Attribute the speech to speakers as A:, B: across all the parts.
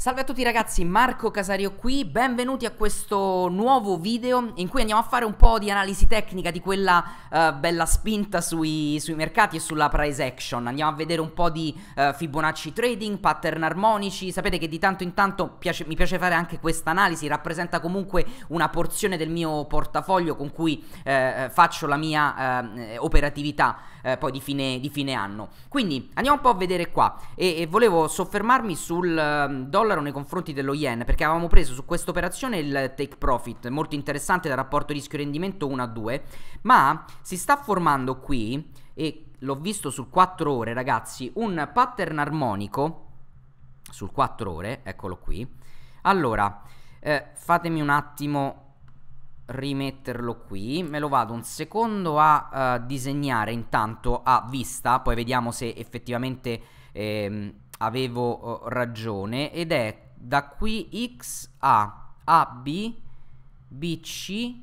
A: Salve a tutti ragazzi, Marco Casario qui, benvenuti a questo nuovo video in cui andiamo a fare un po' di analisi tecnica di quella uh, bella spinta sui, sui, mercati e sulla price action. Andiamo a vedere un po' di uh, Fibonacci trading, pattern armonici, sapete che di tanto in tanto piace, mi piace fare anche questa analisi, rappresenta comunque una porzione del mio portafoglio con cui uh, faccio la mia operatività poi di fine, di fine, anno. Quindi andiamo un po' a vedere qua e, e volevo soffermarmi sul dollaro dollaro nei confronti dello yen perché avevamo preso su questa operazione il take profit, molto interessante dal rapporto rischio-rendimento 1 a 2, ma si sta formando qui, e l'ho visto sul 4 ore ragazzi, un pattern armonico, sul 4 ore, eccolo qui, allora, eh, fatemi un attimo rimetterlo qui me lo vado un secondo a uh, disegnare intanto a vista poi vediamo se effettivamente ehm, avevo eh, ragione ed è da qui x a AB BC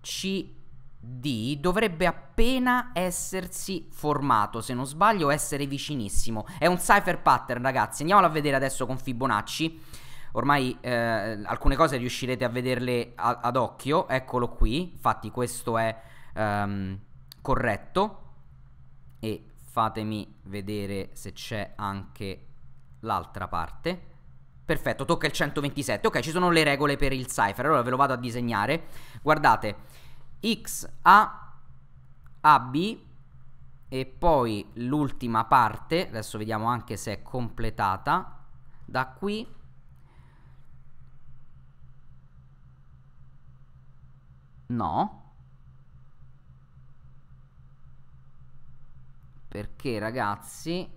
A: CD dovrebbe appena essersi formato, se non sbaglio, essere vicinissimo. È un cipher pattern, ragazzi. Andiamolo a vedere adesso con Fibonacci. Ormai eh, alcune cose riuscirete a vederle a ad occhio. Eccolo qui. Infatti, questo è um, corretto. E fatemi vedere se c'è anche l'altra parte. Perfetto, tocca il 127. Ok, ci sono le regole per il cipher. Allora ve lo vado a disegnare. Guardate, x a A, B e poi l'ultima parte, adesso vediamo anche se è completata, da qui no, perché ragazzi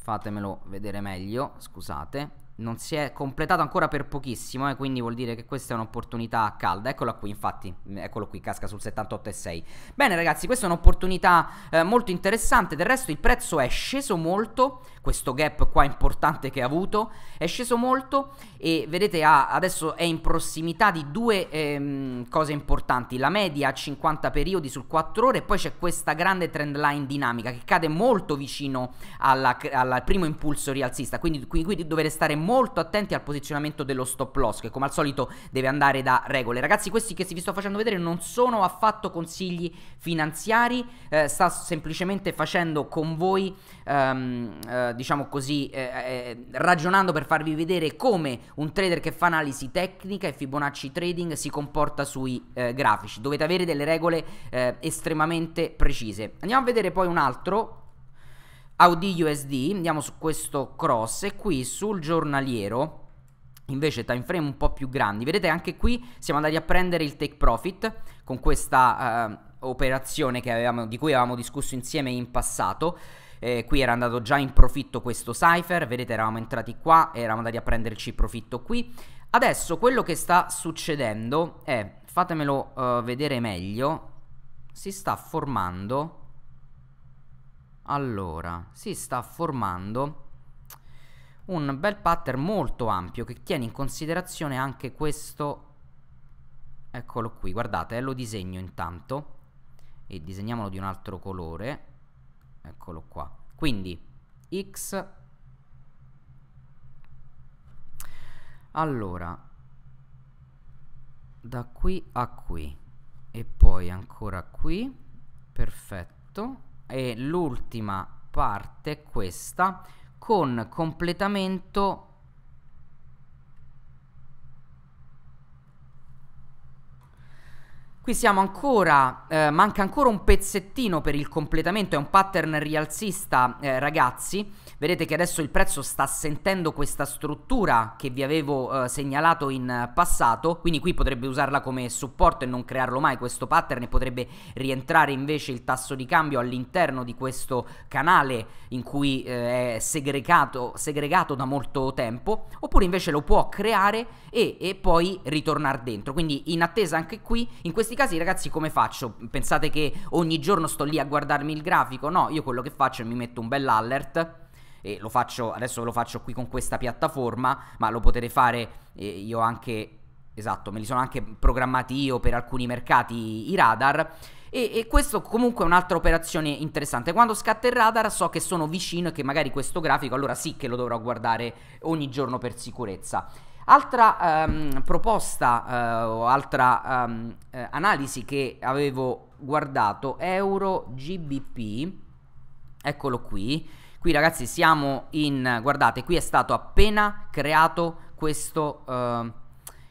A: fatemelo vedere meglio, scusate non si è completato ancora per pochissimo eh, quindi vuol dire che questa è un'opportunità calda eccola qui infatti mm, eccolo qui casca sul 78,6 bene ragazzi questa è un'opportunità eh, molto interessante del resto il prezzo è sceso molto questo gap qua importante che ha avuto è sceso molto e vedete ah, adesso è in prossimità di due ehm, cose importanti la media a 50 periodi sul 4 ore e poi c'è questa grande trend line dinamica che cade molto vicino al primo impulso rialzista quindi qui, qui dovete stare molto molto attenti al posizionamento dello stop loss che come al solito deve andare da regole. Ragazzi questi che vi sto facendo vedere non sono affatto consigli finanziari, eh, sta semplicemente facendo con voi, ehm, eh, diciamo così, eh, eh ragionando per farvi vedere come un trader che fa analisi tecnica e Fibonacci trading si comporta sui eh, grafici. Dovete avere delle regole eh, estremamente precise. Andiamo a vedere poi un altro Audi USD, andiamo su questo cross e qui sul giornaliero invece time frame un po' più grandi. Vedete anche qui siamo andati a prendere il take profit con questa eh, operazione avevamo, di cui avevamo discusso insieme in passato. Eh, qui era andato già in profitto questo cipher, vedete eravamo entrati qua, eravamo andati a prenderci profitto qui. Adesso quello che sta succedendo è, fatemelo eh, vedere meglio, si sta formando allora, si sta formando un bel pattern molto ampio che tiene in considerazione anche questo eccolo qui guardate eh, lo disegno intanto e disegniamolo di un altro colore eccolo qua quindi x allora da qui a qui e poi ancora qui perfetto e l'ultima parte questa con completamento Qui siamo ancora, eh, manca ancora un pezzettino per il completamento, è un pattern rialzista eh, ragazzi, vedete che adesso il prezzo sta sentendo questa struttura che vi avevo eh, segnalato in passato, quindi qui potrebbe usarla come supporto e non crearlo mai questo pattern e potrebbe rientrare invece il tasso di cambio all'interno di questo canale in cui eh, è segregato, segregato, da molto tempo, oppure invece lo può creare e, e poi ritornare dentro, quindi in attesa anche qui, in questo questi casi, ragazzi, come faccio? Pensate che ogni giorno sto lì a guardarmi il grafico? No, io quello che faccio è mi metto un bell'alert e lo faccio, adesso lo faccio qui con questa piattaforma, ma lo potete fare eh, io anche, esatto, me li sono anche programmati io per alcuni mercati i radar. E, e, questo comunque è un'altra operazione interessante. Quando scatta il radar so che sono vicino e che magari questo grafico allora sì che lo dovrò guardare ogni giorno per sicurezza. Altra um, proposta uh, o altra um, eh, analisi che avevo guardato, Euro GBP, eccolo qui. Qui ragazzi siamo in, guardate, qui è stato appena creato questo, uh,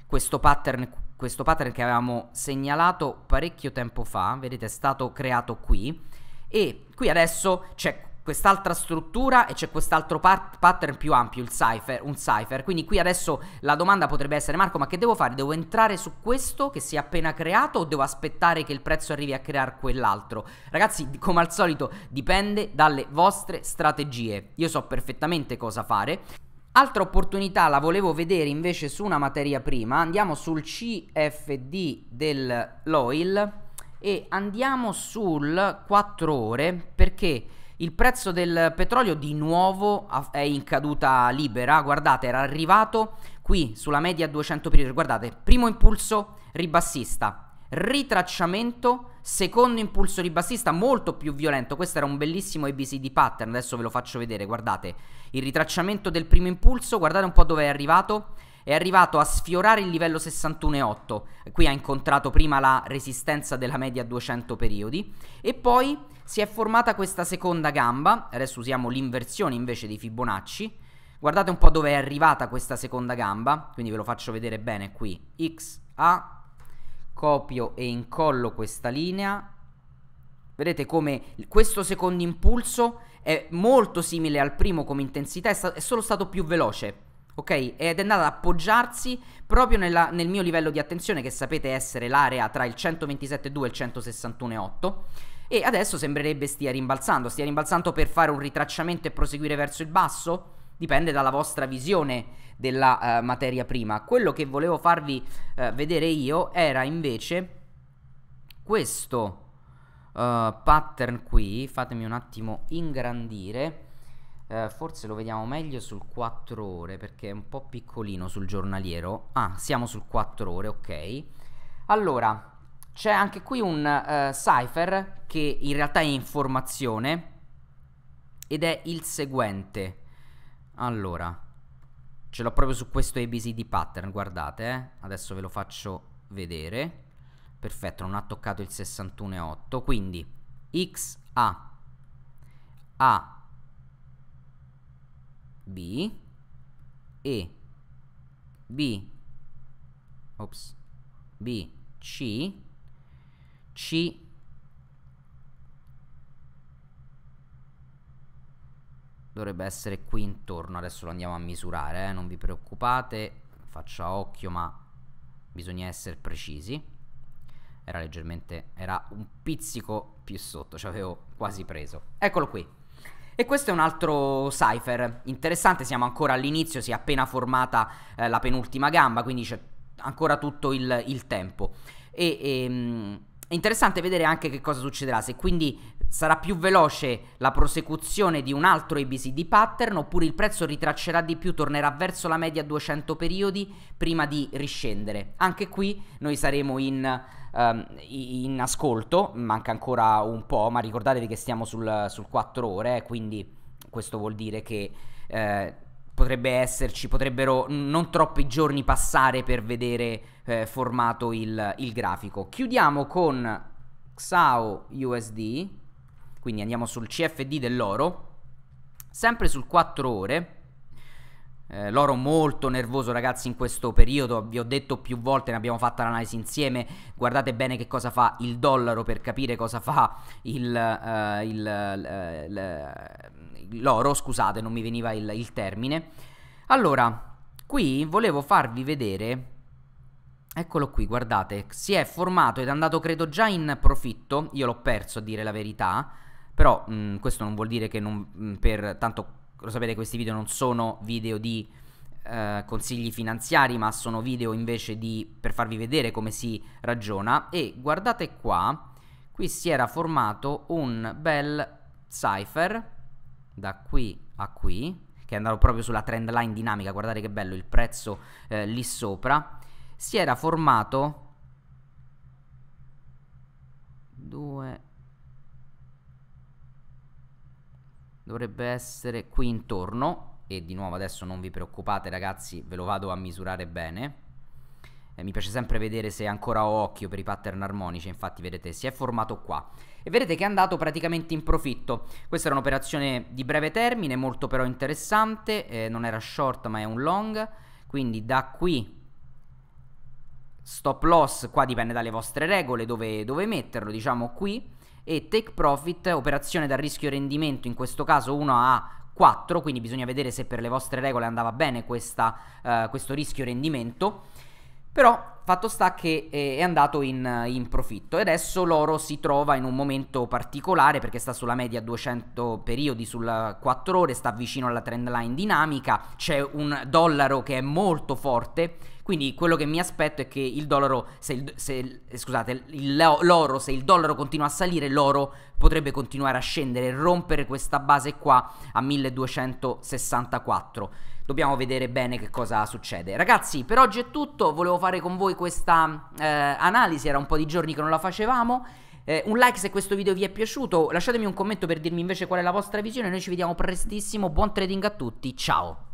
A: questo pattern questo pattern che avevamo segnalato parecchio tempo fa, vedete è stato creato qui e qui adesso c'è quest'altra struttura e c'è quest'altro pat- pattern più ampio, il cipher, un cipher. Quindi qui adesso la domanda potrebbe essere Marco, ma che devo fare? Devo entrare su questo che si è appena creato o devo aspettare che il prezzo arrivi a creare quell'altro? Ragazzi, come al solito dipende dalle vostre strategie. Io so perfettamente cosa fare. Altra opportunità la volevo vedere invece su una materia prima. Andiamo sul CFD dell'oil e andiamo sul 4 ore perché il prezzo del petrolio di nuovo è in caduta libera, guardate, era arrivato qui sulla media 200 periodi, guardate, primo impulso ribassista, ritracciamento, secondo impulso ribassista molto più violento, questo era un bellissimo ABCD pattern, adesso ve lo faccio vedere, guardate, il ritracciamento del primo impulso, guardate un po' dove è arrivato, è arrivato a sfiorare il livello 61,8, qui ha incontrato prima la resistenza della media 200 periodi, e poi si è formata questa seconda gamba, adesso usiamo l'inversione invece di Fibonacci, guardate un po' dove è arrivata questa seconda gamba, quindi ve lo faccio vedere bene qui, XA, copio e incollo questa linea, Vedete come questo secondo impulso è molto simile al primo come intensità, è, sta- è solo stato più veloce ok? Ed è andata ad appoggiarsi proprio nella, nel mio livello di attenzione che sapete essere l'area tra il 127,2 e il 161,8 e adesso sembrerebbe stia rimbalzando, stia rimbalzando per fare un ritracciamento e proseguire verso il basso? Dipende dalla vostra visione della uh, materia prima. Quello che volevo farvi uh, vedere io era invece questo uh, pattern qui, fatemi un attimo ingrandire eh, forse lo vediamo meglio sul 4 ore perché è un po' piccolino sul giornaliero. Ah, siamo sul 4 ore, ok. Allora, c'è anche qui un uh, cipher che in realtà è informazione ed è il seguente. Allora, ce l'ho proprio su questo ABCD pattern, guardate, eh. adesso ve lo faccio vedere. Perfetto, non ha toccato il 61,8, quindi XA A B E B ops B C C dovrebbe essere qui intorno adesso lo andiamo a misurare eh? non vi preoccupate faccia occhio ma bisogna essere precisi era leggermente era un pizzico più sotto ci avevo quasi preso eccolo qui e questo è un altro cipher interessante, siamo ancora all'inizio, si è appena formata eh, la penultima gamba, quindi c'è ancora tutto il, il tempo. E, e, ehm, è interessante vedere anche che cosa succederà, se quindi Sarà più veloce la prosecuzione di un altro ABCD pattern oppure il prezzo ritraccerà di più, tornerà verso la media 200 periodi prima di riscendere. Anche qui noi saremo in, um, in ascolto, manca ancora un po', ma ricordatevi che stiamo sul, sul 4 ore, eh, quindi questo vuol dire che... Eh, potrebbe esserci, potrebbero non troppi giorni passare per vedere eh, formato il, il grafico. Chiudiamo con XAO USD quindi andiamo sul CFD dell'oro, sempre sul 4 ore. Eh, l'oro molto nervoso ragazzi in questo periodo, vi ho detto più volte, ne abbiamo fatta l'analisi insieme, guardate bene che cosa fa il dollaro per capire cosa fa il, eh, il, eh, l'oro, scusate non mi veniva il, il termine. Allora, qui volevo farvi vedere Eccolo qui, guardate, si è formato ed è andato credo già in profitto, io l'ho perso a dire la verità, però mh, mm, questo non vuol dire che non, mh, mm, per tanto lo sapete questi video non sono video di eh, consigli finanziari, ma sono video invece di per farvi vedere come si ragiona e guardate qua, qui si era formato un bel cipher da qui a qui che è andato proprio sulla trend line dinamica, guardate che bello il prezzo eh, lì sopra, si era formato dovrebbe essere qui intorno e di nuovo adesso non vi preoccupate ragazzi ve lo vado a misurare bene eh, mi piace sempre vedere se ancora ho occhio per i pattern armonici infatti vedete si è formato qua e vedete che è andato praticamente in profitto questa era un'operazione di breve termine molto però interessante eh, non era short ma è un long quindi da qui stop loss qua dipende dalle vostre regole dove, dove metterlo diciamo qui e take profit, operazione dal rischio rendimento, in questo caso 1 a 4, quindi bisogna vedere se per le vostre regole andava bene questa, uh, questo rischio rendimento. Però fatto sta che eh, è andato in, in, profitto e adesso l'oro si trova in un momento particolare perché sta sulla media 200 periodi sulla 4 ore, sta vicino alla trend line dinamica, c'è un dollaro che è molto forte quindi quello che mi aspetto è che il dollaro, se, il, se scusate, il, l'oro, se il dollaro continua a salire, l'oro potrebbe continuare a scendere, e rompere questa base qua a 1264. Dobbiamo vedere bene che cosa succede. Ragazzi, per oggi è tutto, volevo fare con voi questa eh, analisi, era un po' di giorni che non la facevamo. Eh, un like se questo video vi è piaciuto, lasciatemi un commento per dirmi invece qual è la vostra visione, noi ci vediamo prestissimo, buon trading a tutti, ciao!